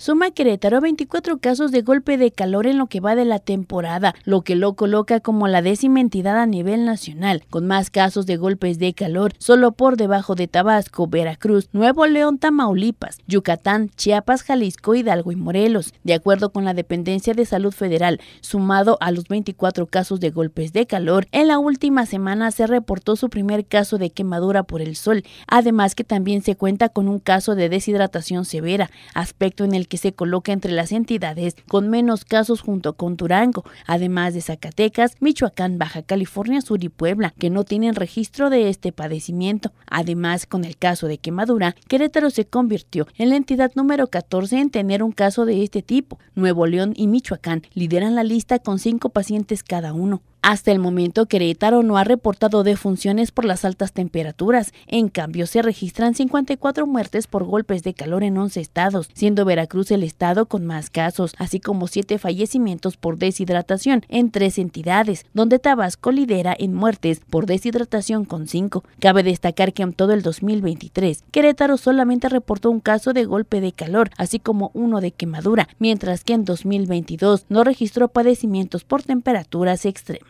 Suma Querétaro 24 casos de golpe de calor en lo que va de la temporada, lo que lo coloca como la décima entidad a nivel nacional, con más casos de golpes de calor solo por debajo de Tabasco, Veracruz, Nuevo León, Tamaulipas, Yucatán, Chiapas, Jalisco, Hidalgo y Morelos. De acuerdo con la Dependencia de Salud Federal, sumado a los 24 casos de golpes de calor, en la última semana se reportó su primer caso de quemadura por el sol, además que también se cuenta con un caso de deshidratación severa, aspecto en el que se coloca entre las entidades con menos casos junto con Durango, además de Zacatecas, Michoacán, Baja California Sur y Puebla, que no tienen registro de este padecimiento. Además, con el caso de quemadura, Querétaro se convirtió en la entidad número 14 en tener un caso de este tipo. Nuevo León y Michoacán lideran la lista con cinco pacientes cada uno. Hasta el momento, Querétaro no ha reportado defunciones por las altas temperaturas. En cambio, se registran 54 muertes por golpes de calor en 11 estados, siendo Veracruz el estado con más casos, así como 7 fallecimientos por deshidratación en tres entidades, donde Tabasco lidera en muertes por deshidratación con 5. Cabe destacar que en todo el 2023, Querétaro solamente reportó un caso de golpe de calor, así como uno de quemadura, mientras que en 2022 no registró padecimientos por temperaturas extremas